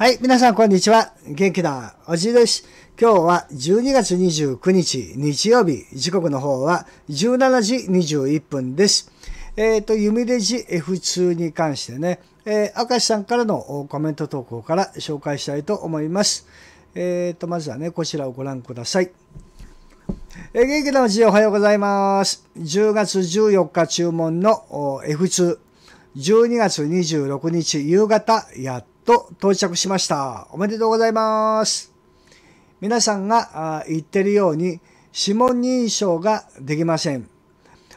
はい、皆さんこんにちは。元気なおじいです。今日は12月29日日曜日、時刻の方は17時21分です。えっ、ー、と、弓ミレジ F2 に関してね、えー、明石さんからのコメント投稿から紹介したいと思います。えっ、ー、と、まずはね、こちらをご覧ください。えー、元気なおじいおはようございます。10月14日注文の F2。12月26日夕方やっと到着しました。おめでとうございます。皆さんが言ってるように指紋認証ができません。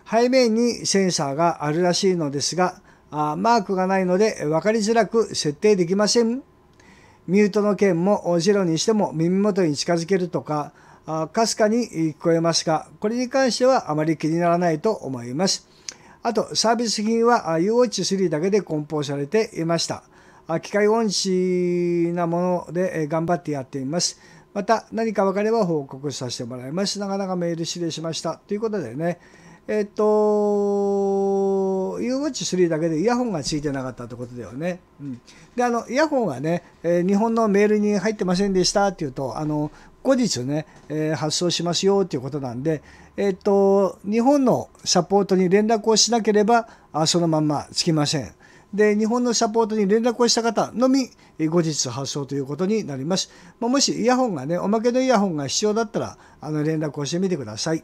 背面にセンサーがあるらしいのですが、マークがないので分かりづらく設定できません。ミュートの件もゼロにしても耳元に近づけるとか、かすかに聞こえますが、これに関してはあまり気にならないと思います。あと、サービス品は u h 3だけで梱包されていました。機械音痴なもので頑張ってやっています。また何か分かれば報告させてもらいます。なかなかメール失礼しました。ということでね、えっと、UWatch3 だけでイヤホンがついてなかったということだよね。うん、で、あの、イヤホンがね、えー、日本のメールに入ってませんでしたっていうと、あの、後日ね、えー、発送しますよっていうことなんで、えっと、日本のサポートに連絡をしなければ、あそのまんまつきません。で、日本のサポートに連絡をした方のみ、後日発送ということになります。まもしイヤホンがね、おまけのイヤホンが必要だったら、あの、連絡をしてみてください。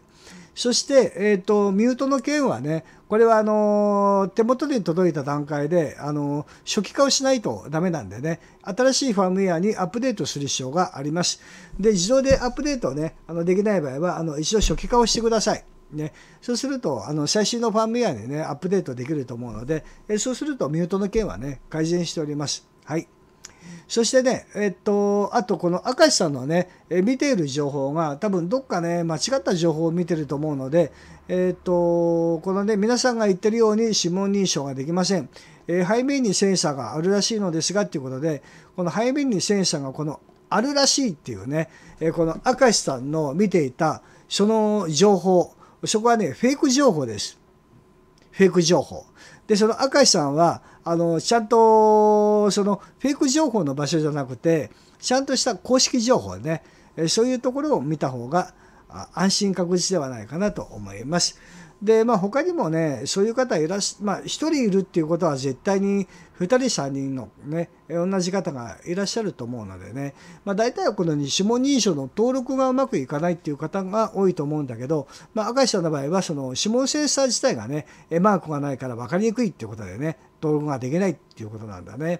そして、えっ、ー、と、ミュートの件はね、これはあの、手元に届いた段階で、あの、初期化をしないとダメなんでね、新しいファームウェアにアップデートする必要があります。で、自動でアップデートをね、あの、できない場合は、あの、一度初期化をしてください。ね、そうするとあの最新のファームウェアでねアップデートできると思うのでえそうするとミュートの件はね改善しております。はいそしてね、えっと、あとこの明石さんのね、え見ている情報が多分どっかね、間違った情報を見てると思うので、えっと、このね、皆さんが言ってるように指紋認証ができません。え背面にセンサーがあるらしいのですがっていうことで、この背面にセンサーがこのあるらしいっていうね、えこの明石さんの見ていたその情報、そこはね、フェイク情報です。フェイク情報。で、その明石さんは、あの、ちゃんと、その、フェイク情報の場所じゃなくて、ちゃんとした公式情報ね、そういうところを見た方が安心確実ではないかなと思います。で、まあ、他にもね、そういう方いらし、まあ、1人いるっていうことは絶対に2人、3人のね、同じ方がいらっしゃると思うのでね、まあ、大体はこの指紋認証の登録がうまくいかないっていう方が多いと思うんだけど、まあ、赤石さんの場合は、その指紋センサー自体がね、マークがないから分かりにくいっていうことでね、登録ができないっていうことなんだね。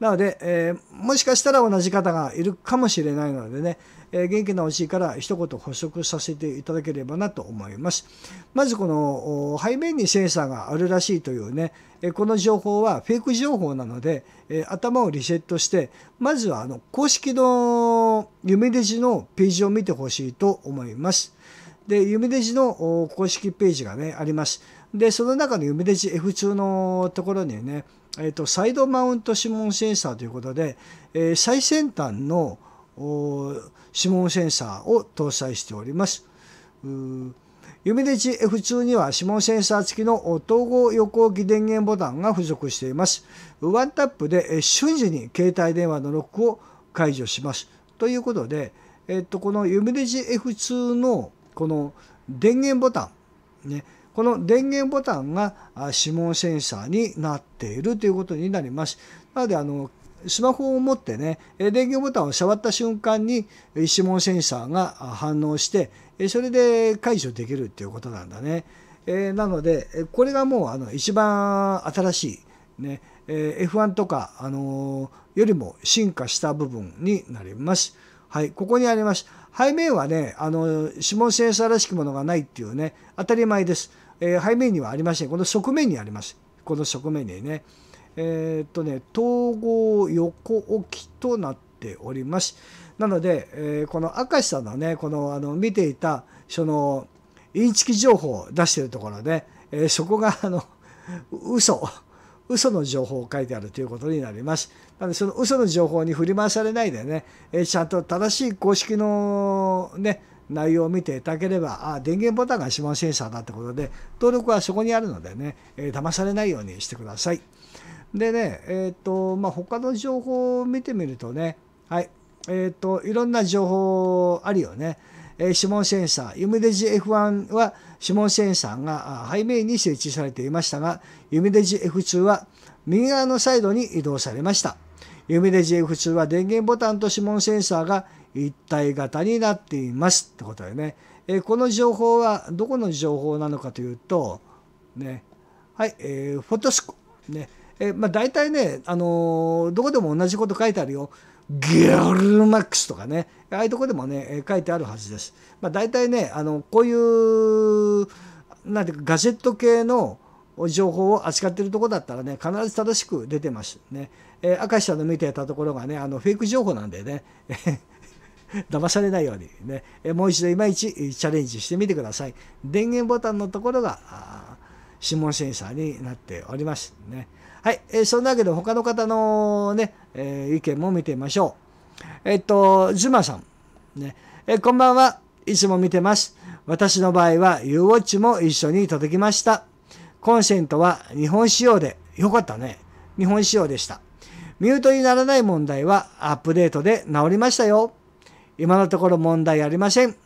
なので、えー、もしかしたら同じ方がいるかもしれないのでね、えー、元気なおじから一言補足させていただければなと思います。まずこの背面にセンサーがあるらしいというね、えこの情報はフェイク情報なので、え頭をリセットして、まずはあの公式の夢デジのページを見てほしいと思います。で、夢デジの公式ページがね、あります。で、その中の夢デジ F2 のところにね、えーと、とサイドマウント指紋センサーということで、えー、最先端の指紋センサーを搭載しております。弓デジ F2 には指紋センサー付きの統合横置き電源ボタンが付属しています。ワンタップで瞬時に携帯電話のロックを解除します。ということで、えっと、この弓デジ F2 のこの電源ボタン、ね、この電源ボタンが指紋センサーになっているということになります。なので、あの、スマホを持ってね、電源ボタンを触った瞬間に指紋センサーが反応して、それで解除できるっていうことなんだね。えなので、これがもうあの一番新しい、ね、え F1 とか、あのよりも進化した部分になります。はい、ここにあります。背面はね、あの指紋センサーらしきものがないっていうね、当たり前です。え背面にはありません。この側面にあります。この側面にね。えー、っとね、統合横置きとなっております。なので、えー、この明石さんのね、このあの見ていた、その、インチキ情報を出してるところで、えー、そこが、あの、嘘。嘘の情報を書いてあるということになります。なので、その嘘の情報に振り回されないでね、えちゃんと正しい公式のね、内容を見ていただければ、あ、電源ボタンが指紋センサーだってことで、登録はそこにあるのでね、え騙されないようにしてください。でね、えっ、ー、と、まあ、他の情報を見てみるとね、はい、えっ、ー、と、いろんな情報あるよね。えー、シモン・シンサー、ユミデジ F1 はシモン・シンサーが背面に設置されていましたが、ユミデジ F2 は右側のサイドに移動されました。ユミデジ F2 は電源ボタンと指紋センサーが一体型になっていますってことだよね。えこの情報はどこの情報なのかというと、ね、はい、えー、フォトスコ、ね、えまあ、大体ね、あのー、どこでも同じこと書いてあるよ。ギャルマックスとかね、ああいうとこでもね、書いてあるはずです。まあ、大体ね、あの、こういう、なんていうか、ガジェット系の情報を扱ってるとこだったらね、必ず正しく出てますね。えー、明石さんの見てたところがね、あの、フェイク情報なんでね、騙されないようにね、えもう一度いまいちチャレンジしてみてください。電源ボタンのとこころが、指紋センサーになっておりますね。はい、えー、そんなわけで他の方のね、えー、意見も見てみましょう。えっと、ズマさん。ね、えー、こんばんは。いつも見てます。私の場合は UWatch も一緒に届きました。コンセントは日本仕様で、よかったね。日本仕様でした。ミュートにならない問題はアップデートで治りましたよ。今のところ問題ありません。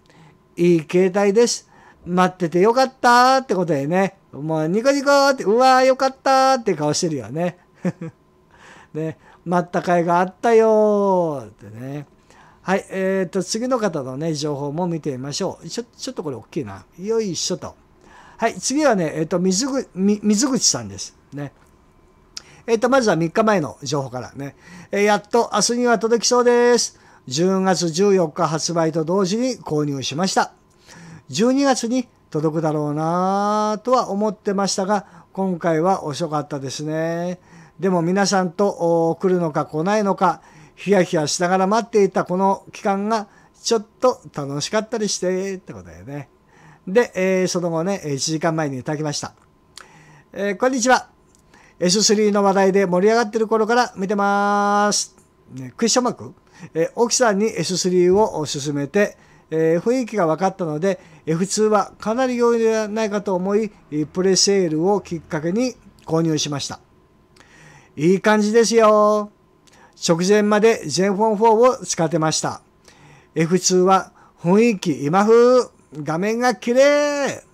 いい携帯です。待っててよかったってことでね。もうニコニコって、うわーよかったって顔してるよね。ね、待った甲斐があったよってね。はい、えー、と、次の方のね、情報も見てみましょう。ちょ、ちょっとこれ大きいな。よいしょと。はい、次はね、えっ、ー、と、水口、水口さんです。ね。えっ、ー、と、まずは3日前の情報からね。えー、やっと明日には届きそうです。10月14日発売と同時に購入しました。12月に届くだろうなとは思ってましたが今回は遅かったですねでも皆さんと来るのか来ないのかヒヤヒヤしながら待っていたこの期間がちょっと楽しかったりしてってことだよねで、えー、その後ね1時間前にいただきました、えー、こんにちは S3 の話題で盛り上がってる頃から見てます、ね、クッションマーク、えー、奥さんに S3 を勧めてえー、雰囲気が分かったので F2 はかなり良いのではないかと思いプレセールをきっかけに購入しましたいい感じですよ直前まで全 e n f 4を使ってました F2 は雰囲気今風画面が綺麗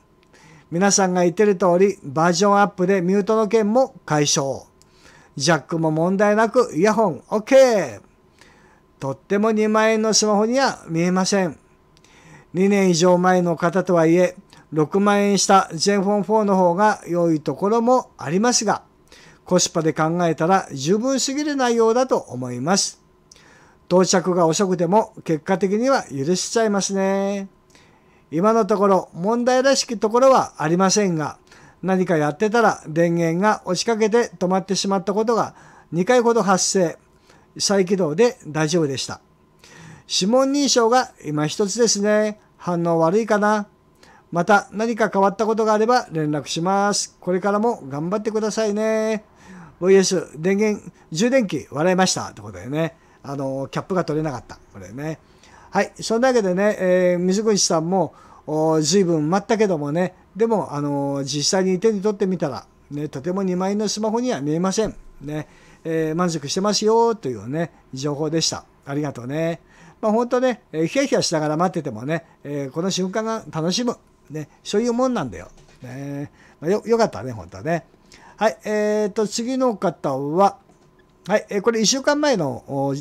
皆さんが言ってる通りバージョンアップでミュートの件も解消ジャックも問題なくイヤホン OK とっても2万円のスマホには見えません。2年以上前の方とはいえ、6万円したジェンフォン4の方が良いところもありますが、コスパで考えたら十分すぎる内容だと思います。到着が遅くても結果的には許しちゃいますね。今のところ問題らしきところはありませんが、何かやってたら電源が押しかけて止まってしまったことが2回ほど発生。再起動で大丈夫でした。指紋認証が今一つですね。反応悪いかなまた何か変わったことがあれば連絡します。これからも頑張ってくださいね。VS 電源、充電器笑いましたってことでね。あの、キャップが取れなかった。これね。はい。そんなわけでね、えー、水口さんも随分待ったけどもね、でも、あの実際に手に取ってみたら、ね、とても2万円のスマホには見えません。ね、えー、満足してますよというね、情報でした。ありがとうね。まあ、本当ね、えー、ヒヤヒヤしながら待っててもね、えー、この瞬間が楽しむ、ね、そういうもんなんだよ。ねまあ、よよかったね、本当はね。はい、えー、と、次の方は、はい、えー、これ1週間前の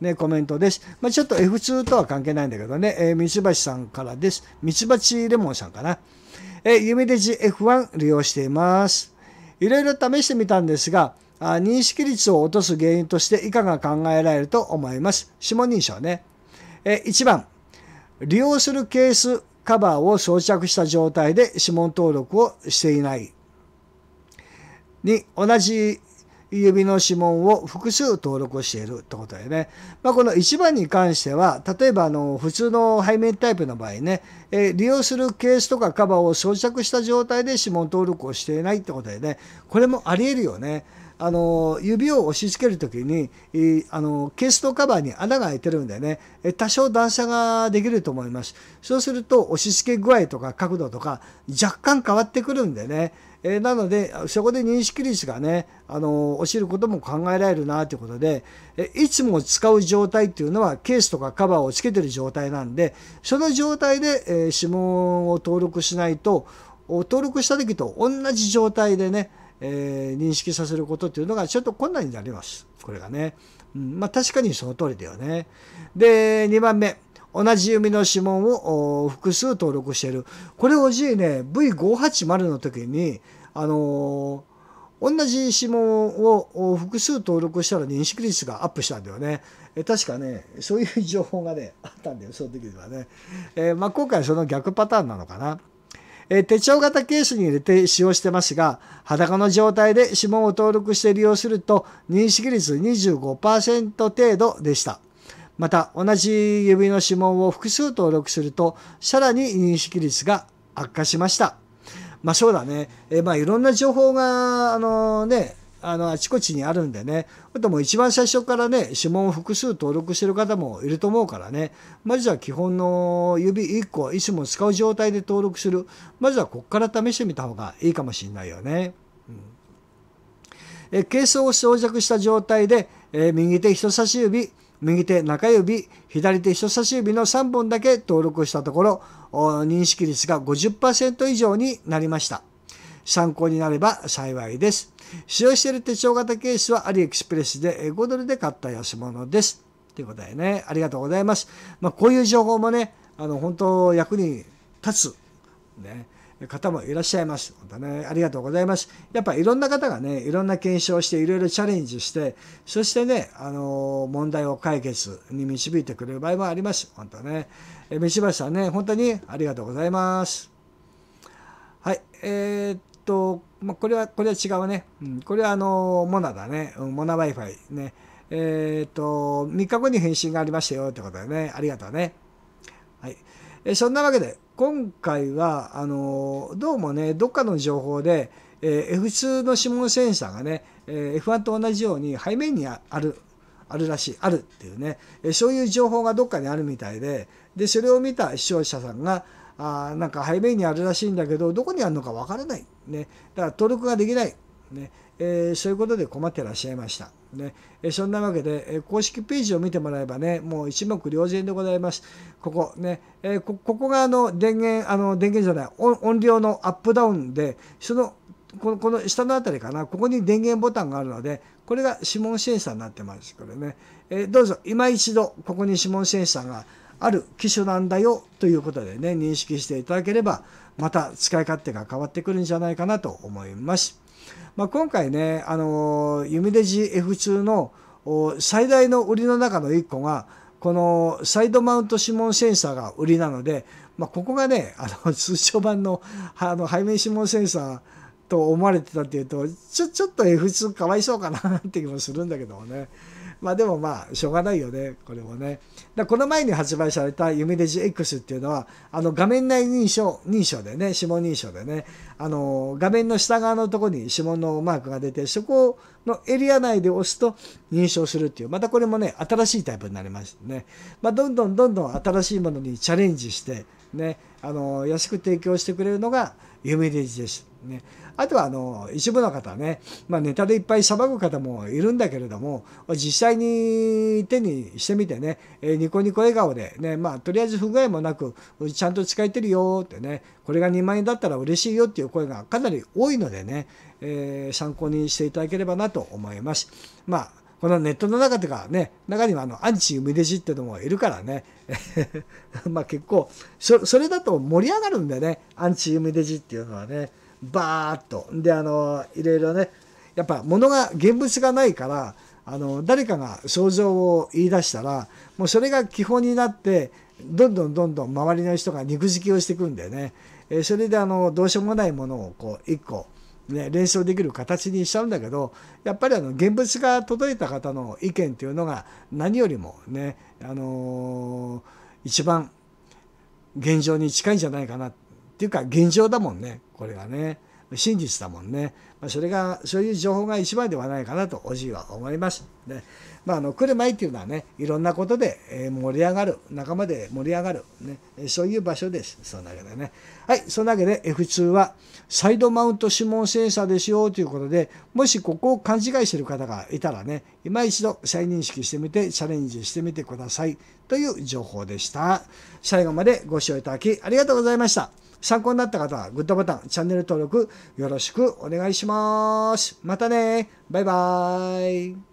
ね、コメントです。まあ、ちょっと F2 とは関係ないんだけどね、えツバチさんからです。ミツバチレモンさんかな。えー、夢デジ F1 利用しています。いろいろ試してみたんですが、認識率を落とす原因として以下が考えられると思います。指紋認証ね。1番、利用するケースカバーを装着した状態で指紋登録をしていない。2、同じ指の指紋を複数登録しているってことだよね。まあ、この1番に関しては、例えばあの普通の背面タイプの場合ね、えー、利用するケースとかカバーを装着した状態で指紋登録をしていないってことだよね。これもあり得るよね。あの指を押し付ける時にあのケースとカバーに穴が開いてるんでね多少段差ができると思いますそうすると押し付け具合とか角度とか若干変わってくるんでねえなのでそこで認識率がね、あの落ちることも考えられるなということで、えいつも使う状態っていうのはケースとかカバーをつけてる状態なんでその状態で、え指紋を登録しないと登録した時と同じ状態でねえー、認識させることっていうのがちょっと困難になります。これがね。うん、まあ確かにその通りだよね。で、2番目。同じ弓の指紋を複数登録している。これじいね、V580 の時に、あのー、同じ指紋を複数登録したら認識率がアップしたんだよね。え確かね、そういう情報がね、あったんだよ、その時にはね。えー、まあ、今回その逆パターンなのかな。え手帳型ケースに入れて使用してますが、裸の状態で指紋を登録して利用すると認識率25%程度でした。また、同じ指の指紋を複数登録すると、さらに認識率が悪化しました。まあそうだね。えまあいろんな情報が、あのね、あのあちこちにあるんでねあともう一番最初からね指紋を複数登録してる方もいると思うからねまずは基本の指1個いつも使う状態で登録するまずはこっから試してみた方がいいかもしれないよね。うん、えケースを装着した状態で、え右手人差し指右手中指左手人差し指の3本だけ登録したところ認識率が50%以上になりました。参考になれば幸いです。使用している手帳型ケースはアリエクスプレスで5ドルで買った安物です。ということでね、ありがとうございます。まあ、こういう情報もね、あの本当役に立つ。ね方もいらっしゃいます。本当ね、ありがとうございます。やっぱいろんな方がね、いろんな検証して、いろいろチャレンジして、そしてね、あの、問題を解決に導いてくれる場合もあります。本当ね。え、道橋さんね、本当にありがとうございます。はい。えー、と、まあ、これは、これは違うね。うん、これはあの、モナだね。うん、モナ Wi-Fi ね。えっ、ー、と、3日後に返信がありましたよってことだね。ありがとうね。はい。えそんなわけで、今回は、あの、どうもね、どっかの情報で、えー、F2 の指紋センサーがね、えー、F1 と同じように背面にある、あるらしい、あるっていうね、えー、そういう情報がどっかにあるみたいで、で、それを見た視聴者さんが、あなんか背面にあるらしいんだけどどこにあるのかわからない、ね、だから登録ができない、ねえー、そういうことで困ってらっしゃいました。ね、えそんなわけで、え公式ページを見てもらえばね、もう一目瞭然でございます。ここね、えこここがあの電源、あの電源じゃない音、音量のアップダウンで、そのこのこの下のあたりかな、ここに電源ボタンがあるので、これが指紋センサーになってます。これね、えどうぞ、今一度、ここに指紋センサーがある機種なんだよということでね認識していただければまた使い勝手が変わってくるんじゃないかなと思います。まあ、今回ね、あのユミデジ F2 の最大の売りの中の1個がこのサイドマウント指紋センサーが売りなので、まあ、ここがねあの 通常版のあの背面指紋センサーと思われてたっていうとちょちょっと F2 かわいそうかなって気もするんだけどもね。まあでもまあしょうがないよねこれもねだこの前に発売された弓レジ X っていうのはあの画面内認証認証でね指紋認証でねあの画面の下側のとこに指紋のマークが出てそこのエリア内で押すと認証するっていうまたこれもね新しいタイプになりましたね、まあ、どんどんどんどん新しいものにチャレンジしてねあの安く提供してくれるのが有名です。ね、あとはあの一部の方ね、まあ、ネタでいっぱいばく方もいるんだけれども実際に手にしてみてね、えニコニコ笑顔でね、ねまあ、とりあえず不具合もなくちゃんと使えてるよってねこれが2万円だったら嬉しいよっていう声がかなり多いのでね、えー、参考にしていただければなと思います。まあこのネットの中とかね、中にはあのアンチ梅弟子ってのもいるからね、まあ結構そ、それだと盛り上がるんだよね、アンチ梅弟子っていうのはね、バーっと。で、あの、いろいろね、やっぱ物が、現物がないから、あの、誰かが想状を言い出したら、もうそれが基本になって、どんどんどんどん周りの人が肉付きをしていくんだよね。えそれであの、どうしようもないものをこう、1個、ね、連勝できる形にしちゃうんだけどやっぱりあの現物が届いた方の意見というのが何よりもね、あのー、一番現状に近いんじゃないかなっていうか現状だもんねこれがね真実だもんね、まそれがそういう情報が一番ではないかなとおじいは思います。ねまあ、あの来る前っていうのはねいろんなことで盛り上がる仲間で盛り上がる、ね、そういう場所ですそんなわけでねはいそんなわけで F2 はサイドマウント指紋センサーですよということでもしここを勘違いしてる方がいたらね今一度再認識してみてチャレンジしてみてくださいという情報でした最後までご視聴いただきありがとうございました参考になった方はグッドボタン、チャンネル登録よろしくお願いします。またね。バイバーイ。